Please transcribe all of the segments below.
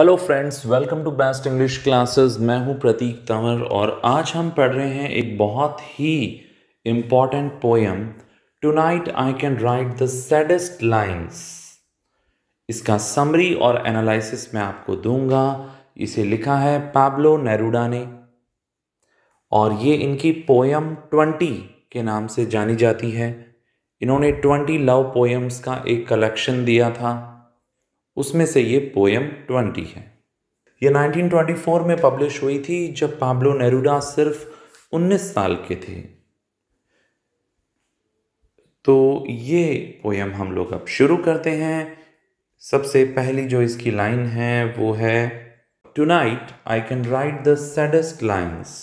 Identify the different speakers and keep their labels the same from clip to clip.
Speaker 1: Hello friends welcome to best English classes मैं हूं प्रतीक तंवर और आज हम पढ़ रहे हैं एक बहुत ही important poem tonight I can write the saddest lines इसका समरी और एनालिसिस मैं आपको दूंगा इसे लिखा है पाब्लो नेरुडा ने और ये इनकी पोएम ट्वेंटी के नाम से जानी जाती है इन्होंने ट्वेंटी लव पोएम्स का एक कलेक्शन दिया था उसमें से ये पोएम ट्वेंटी है ये 1924 में पब्लिश हुई थी जब पाब्लो नेरुडा सिर्फ 19 साल के थे तो ये पोएम हम लोग अब शुरू करते हैं सबसे पहली जो इसकी लाइन है वो है tonight I can write the saddest lines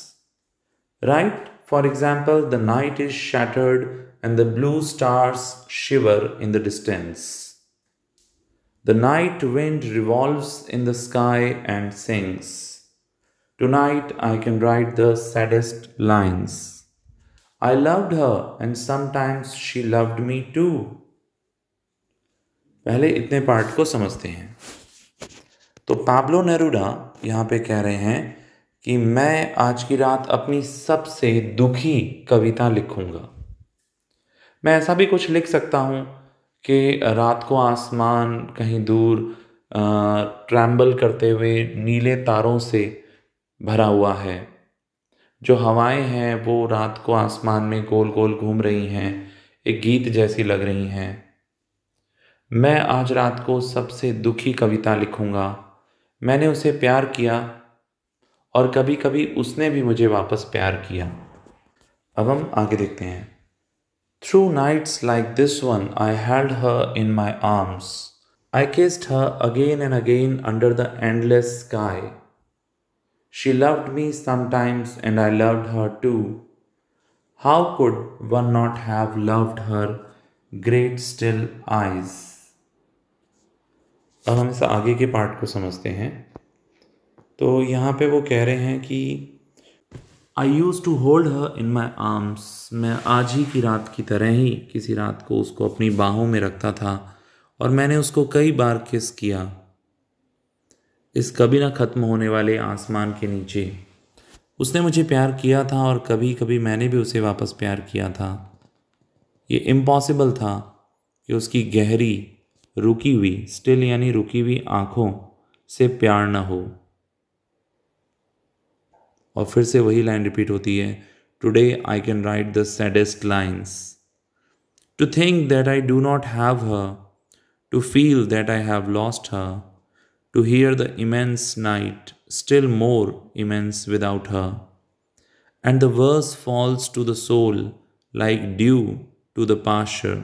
Speaker 1: right for example the night is shattered and the blue stars shiver in the distance The night wind revolves in the sky and sings. Tonight I can write the saddest lines. I loved her and sometimes she loved me too. पहले इतने part को समझते हैं तो Pablo Neruda यहाँ पे कह रहे हैं कि मैं आज की रात अपनी सबसे दुखी कविता लिखूंगा मैं ऐसा भी कुछ लिख सकता हूँ कि रात को आसमान कहीं दूर ट्रैम्बल करते हुए नीले तारों से भरा हुआ है जो हवाएं हैं वो रात को आसमान में गोल गोल घूम रही हैं एक गीत जैसी लग रही हैं मैं आज रात को सबसे दुखी कविता लिखूंगा मैंने उसे प्यार किया और कभी कभी उसने भी मुझे वापस प्यार किया अब हम आगे देखते हैं Through nights like this one, I held her in my arms. I kissed her again and again under the endless sky. She loved me sometimes, and I loved her too. How could one not have loved her great still eyes? अब हम इस आगे के part को समझते हैं तो यहाँ पे वो कह रहे हैं कि I used to hold her in my arms मैं आज ही की रात की तरह ही किसी रात को उसको अपनी बाहों में रखता था और मैंने उसको कई बार किस किया इस कभी ना ख़त्म होने वाले आसमान के नीचे उसने मुझे प्यार किया था और कभी कभी मैंने भी उसे वापस प्यार किया था ये इम्पॉसिबल था कि उसकी गहरी रुकी हुई स्टिल यानी रुकी हुई आँखों से प्यार न हो और फिर से वही लाइन रिपीट होती है today I can write the saddest lines to think that I do not have her to feel that I have lost her to hear the immense night still more immense without her and the verse falls to the soul like dew to the pasture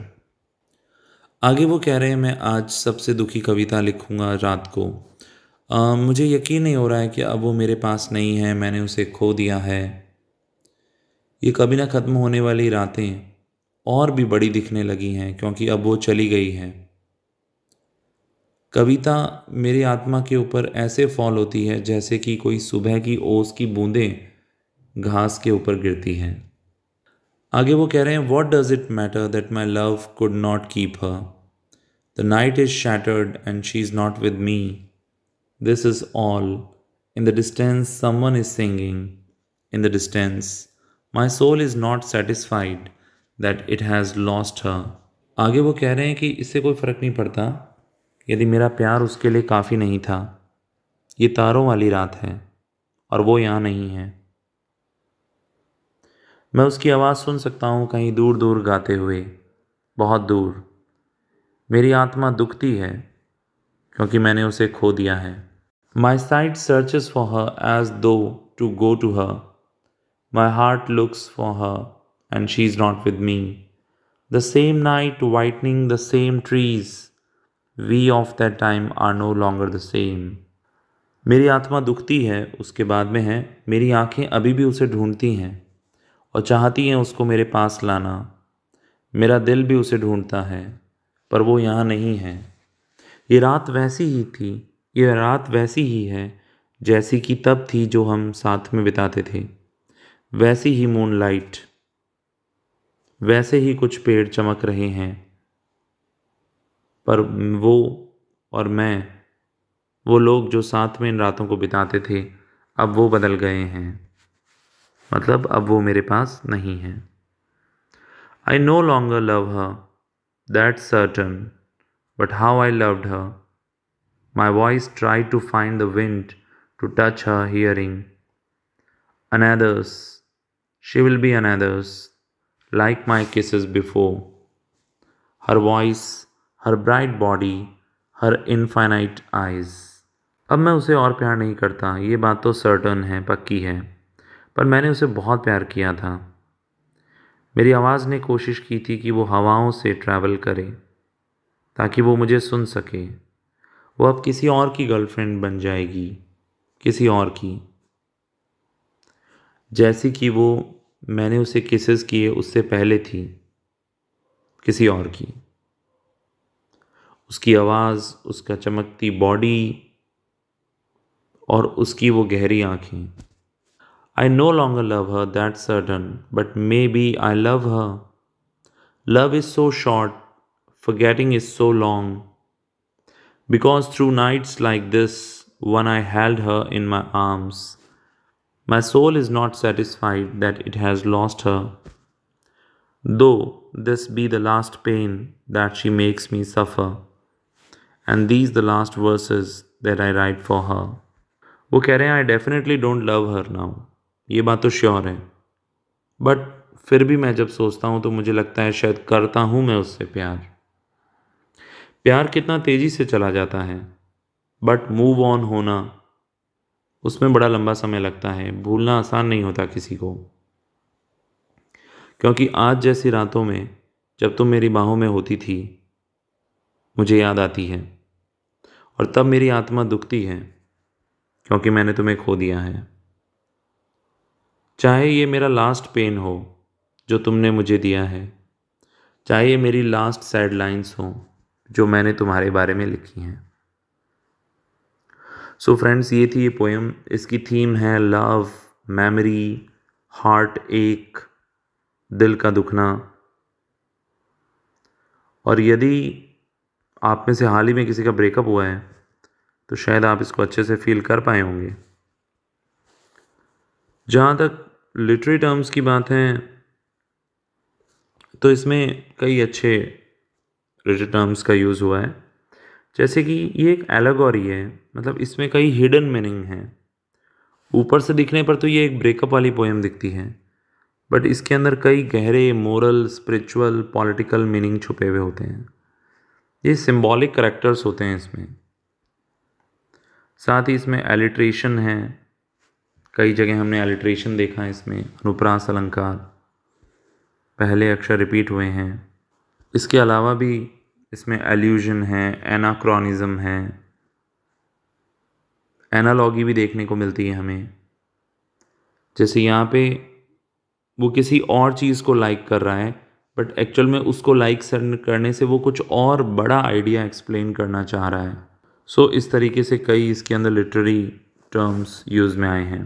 Speaker 1: आगे वो कह रहे हैं मैं आज सबसे दुखी कविता लिखूंगा रात को मुझे यकीन नहीं हो रहा है कि अब वो मेरे पास नहीं है मैंने उसे खो दिया है ये कभी ना ख़त्म होने वाली रातें और भी बड़ी दिखने लगी हैं क्योंकि अब वो चली गई हैं कविता मेरी आत्मा के ऊपर ऐसे फॉल होती है जैसे कि कोई सुबह की ओस की बूंदें घास के ऊपर गिरती हैं आगे वो कह रहे हैं what does it matter that my love could not keep her the night is shattered and she is not with me This is all. In the distance, someone is singing. In the distance, my soul is not satisfied that it has lost her. आगे वो कह रहे हैं कि इससे कोई फ़र्क नहीं पड़ता यदि मेरा प्यार उसके लिए काफ़ी नहीं था ये तारों वाली रात है और वो यहाँ नहीं है मैं उसकी आवाज़ सुन सकता हूँ कहीं दूर दूर गाते हुए बहुत दूर मेरी आत्मा दुखती है क्योंकि मैंने उसे खो दिया है My sight searches for her as though to go to her. My heart looks for her, and she is not with me. The same night whitening the same trees, we of that time are no longer the same. मेरी आत्मा दुखती है उसके बाद में है मेरी आंखें अभी भी उसे ढूंढती हैं और चाहती हैं उसको मेरे पास लाना मेरा दिल भी उसे ढूंढता है पर वो यहाँ नहीं है ये रात वैसी ही थी ये रात वैसी ही है जैसी कि तब थी जो हम साथ में बिताते थे वैसी ही मूनलाइट वैसे ही कुछ पेड़ चमक रहे हैं पर वो और मैं वो लोग जो साथ में इन रातों को बिताते थे अब वो बदल गए हैं मतलब अब वो मेरे पास नहीं है I no longer love her that certain but how I loved her My voice tried to find the wind to touch her hearing. Another's, she will be another's, like my kisses before. Her voice, her bright body, her infinite eyes. अब मैं उसे और प्यार नहीं करता ये बात तो सर्टन है पक्की है पर मैंने उसे बहुत प्यार किया था मेरी आवाज़ ने कोशिश की थी कि वो हवाओं से ट्रैवल करे ताकि वो मुझे सुन सके वो अब किसी और की गर्लफ्रेंड बन जाएगी किसी और की जैसे कि वो मैंने उसे किसेस किए उससे पहले थी किसी और की उसकी आवाज़ उसका चमकती बॉडी और उसकी वो गहरी आँखें I no longer love her that certain but maybe I love her love is so short forgetting is so long because through nights like this, when I held her in my arms, my soul is not satisfied that it has lost her. Though this be the last pain that she makes me suffer, and these the last verses that I write for her. वो कह रहे हैं I definitely don't love her now ये बात तो sure है but फिर भी मैं जब सोचता हूँ तो मुझे लगता है शायद करता हूँ मैं उससे प्यार प्यार कितना तेज़ी से चला जाता है बट मूव ऑन होना उसमें बड़ा लंबा समय लगता है भूलना आसान नहीं होता किसी को क्योंकि आज जैसी रातों में जब तुम मेरी बाहों में होती थी मुझे याद आती है और तब मेरी आत्मा दुखती है क्योंकि मैंने तुम्हें खो दिया है चाहे ये मेरा लास्ट पेन हो जो तुमने मुझे दिया है चाहे ये मेरी लास्ट सैड लाइन्स हों जो मैंने तुम्हारे बारे में लिखी हैं सो so फ्रेंड्स ये थी ये पोएम इसकी थीम है लव मेमोरी हार्ट एक दिल का दुखना और यदि आप में से हाल ही में किसी का ब्रेकअप हुआ है तो शायद आप इसको अच्छे से फील कर पाए होंगे जहाँ तक लिटरेरी टर्म्स की बात है तो इसमें कई अच्छे क्रेडिट टर्म्स का यूज़ हुआ है जैसे कि ये एक ये है मतलब इसमें कई हिडन मीनिंग है ऊपर से दिखने पर तो ये एक ब्रेकअप वाली पोएम दिखती है बट इसके अंदर कई गहरे मोरल स्पिरिचुअल पॉलिटिकल मीनिंग छुपे हुए होते हैं ये सिम्बॉलिक करेक्टर्स होते हैं इसमें साथ ही इसमें एलिट्रेशन है कई जगह हमने एलिट्रेशन देखा है इसमें अनुप्रास अलंकार पहले अक्षर रिपीट हुए हैं इसके अलावा भी इसमें एल्यूजन है एनाक्रॉनिज़म है एनालॉगी भी देखने को मिलती है हमें जैसे यहाँ पे वो किसी और चीज़ को लाइक कर रहा है बट एक्चुअल में उसको लाइक करने से वो कुछ और बड़ा आइडिया एक्सप्लेन करना चाह रहा है सो so, इस तरीके से कई इसके अंदर लिटरेरी टर्म्स यूज़ में आए हैं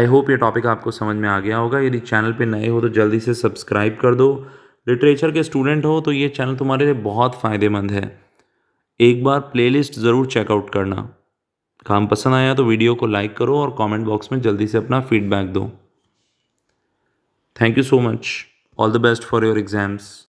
Speaker 1: आई होप ये टॉपिक आपको समझ में आ गया होगा यदि चैनल पे नए हो तो जल्दी से सब्सक्राइब कर दो लिटरेचर के स्टूडेंट हो तो ये चैनल तुम्हारे लिए बहुत फ़ायदेमंद है एक बार प्लेलिस्ट ज़रूर चेकआउट करना काम पसंद आया तो वीडियो को लाइक करो और कमेंट बॉक्स में जल्दी से अपना फीडबैक दो thank you so much all the best for your exams